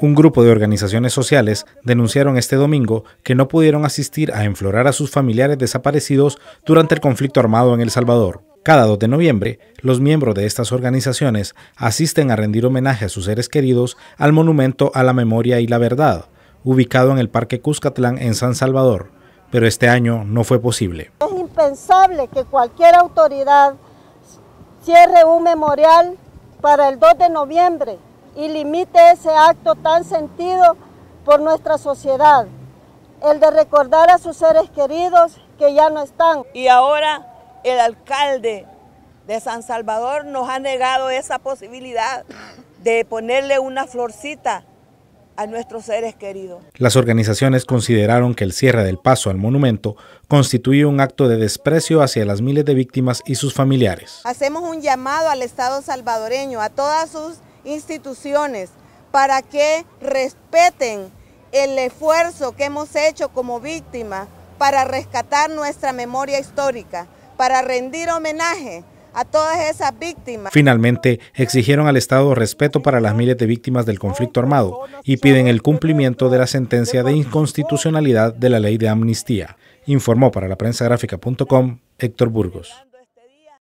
Un grupo de organizaciones sociales denunciaron este domingo que no pudieron asistir a enflorar a sus familiares desaparecidos durante el conflicto armado en El Salvador. Cada 2 de noviembre, los miembros de estas organizaciones asisten a rendir homenaje a sus seres queridos al Monumento a la Memoria y la Verdad, ubicado en el Parque Cuscatlán en San Salvador, pero este año no fue posible. Es impensable que cualquier autoridad cierre un memorial para el 2 de noviembre y limite ese acto tan sentido por nuestra sociedad, el de recordar a sus seres queridos que ya no están. Y ahora el alcalde de San Salvador nos ha negado esa posibilidad de ponerle una florcita a nuestros seres queridos. Las organizaciones consideraron que el cierre del paso al monumento constituye un acto de desprecio hacia las miles de víctimas y sus familiares. Hacemos un llamado al Estado salvadoreño, a todas sus instituciones para que respeten el esfuerzo que hemos hecho como víctimas para rescatar nuestra memoria histórica, para rendir homenaje a todas esas víctimas. Finalmente, exigieron al Estado respeto para las miles de víctimas del conflicto armado y piden el cumplimiento de la sentencia de inconstitucionalidad de la ley de amnistía, informó para la prensa gráfica.com Héctor Burgos.